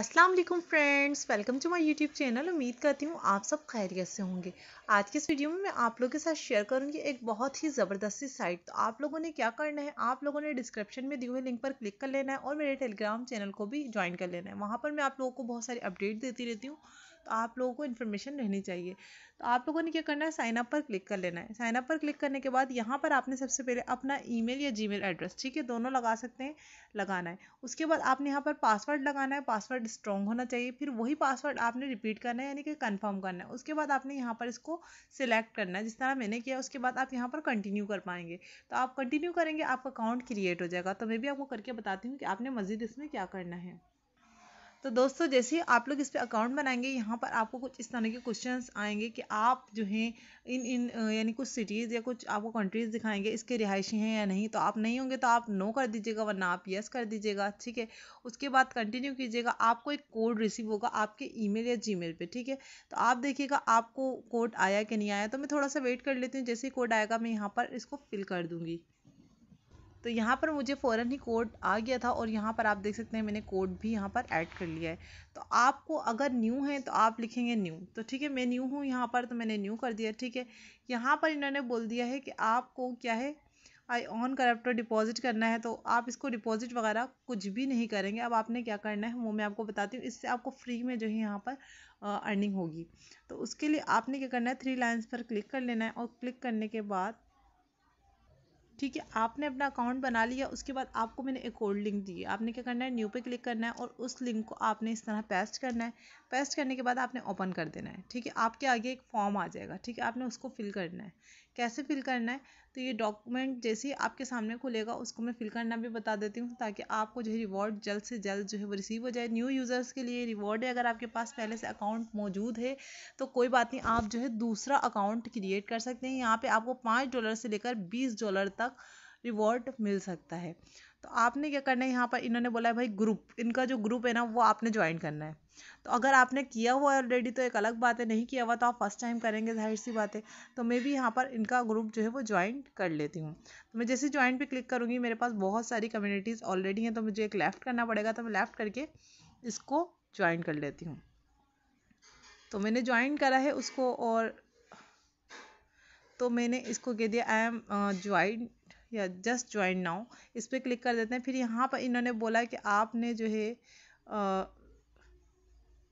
अस्सलाम वालेकुम friends welcome to my YouTube channel उम्मीद करती हूँ आप सब खैरियत से होंगे आज की इस वीडियो में मैं आप लोगों के साथ शेयर करूँगी एक बहुत ही ज़बरदस्ती साइट तो आप लोगों ने क्या करना है आप लोगों ने डिस्क्रिप्शन में दिए हुए लिंक पर क्लिक कर लेना है और मेरे टेलीग्राम चैनल को भी ज्वाइन कर लेना है वहाँ पर मैं आप लोगों को बहुत सारी अपडेट देती रहती हूँ तो आप लोगों को इन्फॉर्मेशन रहनी चाहिए तो आप लोगों ने क्या करना है साइन अप पर क्लिक कर लेना है साइन अप पर क्लिक करने के बाद यहाँ पर आपने सबसे पहले अपना ईमेल या जीमेल एड्रेस ठीक है दोनों लगा सकते हैं लगाना है उसके बाद आपने यहाँ पर पासवर्ड लगाना है पासवर्ड स्ट्रॉन्ग होना चाहिए फिर वही पासवर्ड आपने रिपीट करना है यानी कि कन्फर्म करना है उसके बाद आपने यहाँ पर इसको सिलेक्ट करना है जिस तरह मैंने किया उसके बाद आप यहाँ पर कंटिन्यू कर पाएंगे तो आप कंटिन्यू करेंगे आपका अकाउंट क्रिएट हो जाएगा तो मैं भी आपको करके बताती हूँ कि आपने मज़ीद इसमें क्या करना है तो दोस्तों जैसे ही आप लोग इस पर अकाउंट बनाएंगे यहाँ पर आपको कुछ इस तरह के क्वेश्चन आएंगे कि आप जो हैं इन इन यानी कुछ सिटीज़ या कुछ आपको कंट्रीज़ दिखाएंगे इसके रिहायशी हैं या नहीं तो आप नहीं होंगे तो आप नो कर दीजिएगा वरना आप यस कर दीजिएगा ठीक है उसके बाद कंटिन्यू कीजिएगा आपको एक कोड रिसीव होगा आपके ई या जी मेल ठीक है तो आप देखिएगा आपको कोड आया कि नहीं आया तो मैं थोड़ा सा वेट कर लेती हूँ जैसे ही कोड आएगा मैं यहाँ पर इसको फिल कर दूँगी तो यहाँ पर मुझे फ़ौरन ही कोड आ गया था और यहाँ पर आप देख सकते हैं मैंने कोड भी यहाँ पर ऐड कर लिया है तो आपको अगर न्यू है तो आप लिखेंगे न्यू तो ठीक है मैं न्यू हूँ यहाँ पर तो मैंने न्यू कर दिया ठीक है यहाँ पर इन्होंने बोल दिया है कि आपको क्या है आई ऑन करप्टर डिपॉजिट करना है तो आप इसको डिपॉजिट वगैरह कुछ भी नहीं करेंगे अब आपने क्या करना है वो मैं आपको बताती हूँ इससे आपको फ्री में जो है यहाँ पर अर्निंग होगी तो उसके लिए आपने क्या करना है थ्री लाइन्स पर क्लिक कर लेना है और क्लिक करने के बाद ठीक है आपने अपना अकाउंट बना लिया उसके बाद आपको मैंने एक कोड लिंक दी है आपने क्या करना है न्यू पे क्लिक करना है और उस लिंक को आपने इस तरह पेस्ट करना है पेस्ट करने के बाद आपने ओपन कर देना है ठीक है आपके आगे एक फॉर्म आ जाएगा ठीक है आपने उसको फिल करना है कैसे फिल करना है तो ये डॉक्यूमेंट जैसे आपके सामने खुलेगा उसको मैं फिल करना भी बता देती हूँ ताकि आपको जो है रिवॉर्ड जल्द से जल्द जो है वो रिसीव हो जाए न्यू यूज़र्स के लिए रिवॉर्ड है अगर आपके पास पहले से अकाउंट मौजूद है तो कोई बात नहीं आप जो है दूसरा अकाउंट क्रिएट कर सकते हैं यहाँ पर आपको पाँच डॉलर से लेकर बीस डॉलर तक रिवॉर्ड मिल सकता है तो आपने क्या करना है यहाँ पर इन्होंने बोला है भाई ग्रुप इनका जो ग्रुप है ना वो आपने ज्वाइन करना है तो अगर आपने किया हुआ है ऑलरेडी तो एक अलग बात है नहीं किया हुआ तो आप फर्स्ट टाइम करेंगे जाहिर सी बात है तो मैं भी यहाँ पर इनका ग्रुप जो है वो ज्वाइन कर लेती हूँ तो मैं जैसे ज्वाइन पर क्लिक करूँगी मेरे पास बहुत सारी कम्युनिटीज़ ऑलरेडी हैं तो मुझे एक लेफ़्ट करना पड़ेगा तो मैं लेफ़्ट करके इसको ज्वाइन कर लेती हूँ तो मैंने ज्वाइन करा है उसको और तो मैंने इसको कह दिया आई एम ज्वाइन या जस्ट ज्वाइन नाउ इस पर क्लिक कर देते हैं फिर यहाँ पर इन्होंने बोला कि आपने जो है uh,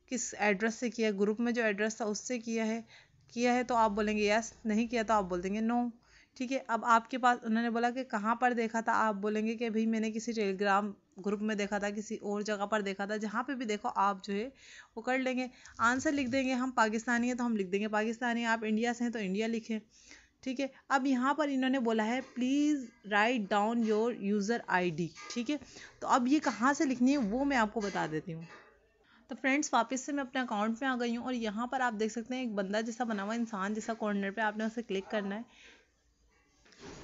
किस एड्रेस से किया है ग्रुप में जो एड्रेस था उससे किया है किया है तो आप बोलेंगे यस नहीं किया तो आप बोल देंगे नो ठीक है अब आपके पास उन्होंने बोला कि कहाँ पर देखा था आप बोलेंगे कि भाई मैंने किसी टेलीग्राम ग्रुप में देखा था किसी और जगह पर देखा था जहाँ पे भी देखो आप जो है वो कर लेंगे आंसर लिख देंगे हम पाकिस्तानी हैं तो हम लिख देंगे पाकिस्तानी आप इंडिया से हैं तो इंडिया लिखें ठीक है अब यहाँ पर इन्होंने बोला है please write down your user I ठीक है तो अब ये कहाँ से लिखनी है वो मैं आपको बता देती हूँ तो फ्रेंड्स वापस से मैं अपने अकाउंट में आ गई हूँ और यहाँ पर आप देख सकते हैं एक बंदा जैसा बना हुआ इंसान जैसा कॉर्नर पे आपने उसे क्लिक करना है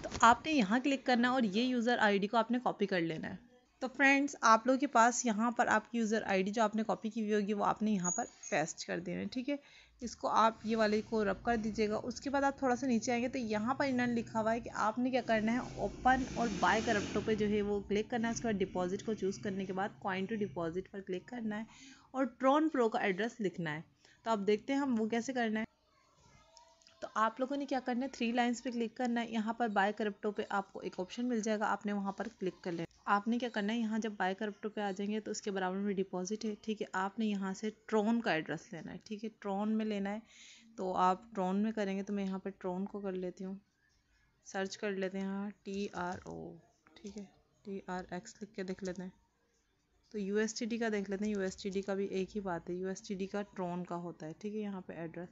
तो आपने यहाँ क्लिक करना है और ये यूज़र आईडी को आपने कॉपी कर लेना है तो फ्रेंड्स आप लोगों के पास यहाँ पर आपकी यूज़र आईडी जो आपने कॉपी की हुई होगी वो आपने यहाँ पर पेस्ट कर देना है ठीक है इसको आप ये वाले को रब कर दीजिएगा उसके बाद आप थोड़ा सा नीचे आएंगे तो यहाँ पर इन्होंने लिखा हुआ है कि आपने क्या करना है ओपन और बाय करप्टो पे जो है वो क्लिक करना है उसके बाद डिपॉजिट को चूज़ करने के बाद कॉइन टू डिपॉजिट पर क्लिक करना है और ट्रॉन प्रो का एड्रेस लिखना है तो आप देखते हैं हम वो कैसे करना है तो आप लोगों ने क्या करना है थ्री लाइन्स पर क्लिक करना है यहाँ पर बाय करप्टो पर आपको एक ऑप्शन मिल जाएगा आपने वहाँ पर क्लिक कर लेना आपने क्या करना है यहाँ जब बाय करप्टो पे आ जाएंगे तो उसके बराबर में डिपॉजिट है ठीक है आपने यहाँ से ट्रोन का एड्रेस लेना है ठीक है ट्रोन में लेना है तो आप ट्रोन में करेंगे तो मैं यहाँ पे ट्रोन को कर लेती हूँ सर्च कर लेते हैं यहाँ टी आर ओ ठीक है टी आर एक्स लिख के देख लेते हैं तो यू एस टी डी का देख लेते हैं यू एस टी डी का भी एक ही बात है यू एस टी डी का ट्रोन का होता है ठीक है यहाँ पे एड्रेस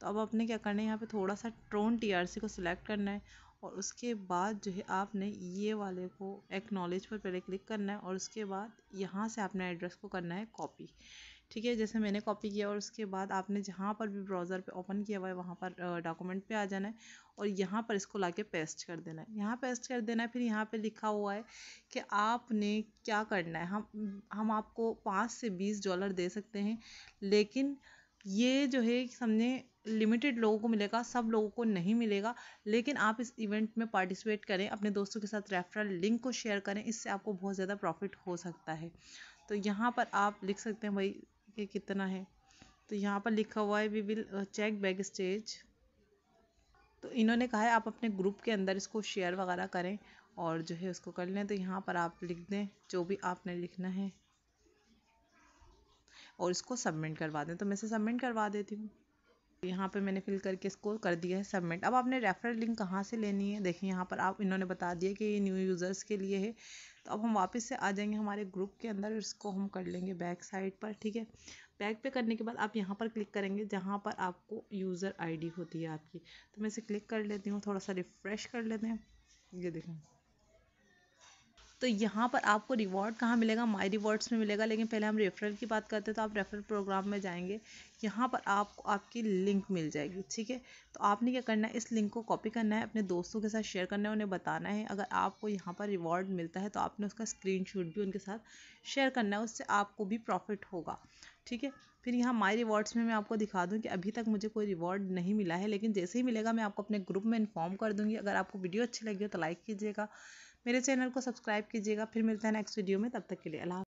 तो अब आपने क्या करना है यहाँ पे थोड़ा सा ट्रोन टी आर सी को सिलेक्ट करना है और उसके बाद जो है आपने ये वाले को एक्नॉलेज पर पहले क्लिक करना है और उसके बाद यहाँ से आपने एड्रेस को करना है कॉपी ठीक है जैसे मैंने कॉपी किया और उसके बाद आपने जहाँ पर भी ब्राउज़र पे ओपन किया हुआ है वहाँ पर डॉक्यूमेंट पे आ जाना है और यहाँ पर इसको लाके पेस्ट कर देना है यहाँ पेस्ट कर देना है फिर यहाँ पे लिखा हुआ है कि आपने क्या करना है हम हम आपको पाँच से बीस डॉलर दे सकते हैं लेकिन ये जो है समझें लिमिटेड लोगों को मिलेगा सब लोगों को नहीं मिलेगा लेकिन आप इस इवेंट में पार्टिसिपेट करें अपने दोस्तों के साथ रेफरल लिंक को शेयर करें इससे आपको बहुत ज़्यादा प्रॉफिट हो सकता है तो यहाँ पर आप लिख सकते हैं भाई कि कितना है तो यहाँ पर लिखा हुआ है we will check back stage तो इन्होंने कहा है आप अपने ग्रुप के अंदर इसको शेयर वगैरह करें और जो है उसको कर लें तो यहाँ पर आप लिख दें जो भी आपने लिखना है और इसको सबमिट करवा दें तो मैं इसे सबमिट करवा देती हूँ यहाँ पे मैंने फिल करके इसको कर दिया है सबमिट अब आपने रेफरल लिंक कहाँ से लेनी है देखिए यहाँ पर आप इन्होंने बता दिया कि ये न्यू यूज़र्स के लिए है तो अब हम वापस से आ जाएंगे हमारे ग्रुप के अंदर इसको हम कर लेंगे बैक साइड पर ठीक है बैक पे करने के बाद आप यहाँ पर क्लिक करेंगे जहाँ पर आपको यूज़र आई होती है आपकी तो मैं इसे क्लिक कर लेती हूँ थोड़ा सा रिफ़्रेश कर लेते हैं ये देखें तो यहाँ पर आपको रिवॉर्ड कहाँ मिलेगा माई रिवॉर्ड्स में मिलेगा लेकिन पहले हम रेफरल की बात करते हैं तो आप रेफरल प्रोग्राम में जाएंगे यहाँ पर आपको आपकी लिंक मिल जाएगी ठीक है तो आपने क्या करना है इस लिंक को कॉपी करना है अपने दोस्तों के साथ शेयर करना है उन्हें बताना है अगर आपको यहाँ पर रिवॉर्ड मिलता है तो आपने उसका स्क्रीन भी उनके साथ शेयर करना है उससे आपको भी प्रॉफिट होगा ठीक है फिर यहाँ माई रिवॉर्ड्स में मैं आपको दिखा दूँ कि अभी तक मुझे कोई रिवॉर्ड नहीं मिला है लेकिन जैसे ही मिलेगा मैं आपको अपने ग्रुप में इन्फॉर्म कर दूँगी अगर आपको वीडियो अच्छी लगी हो तो लाइक कीजिएगा मेरे चैनल को सब्सक्राइब कीजिएगा फिर मिलते हैं नेक्स्ट वीडियो में तब तक के लिए अल्लाह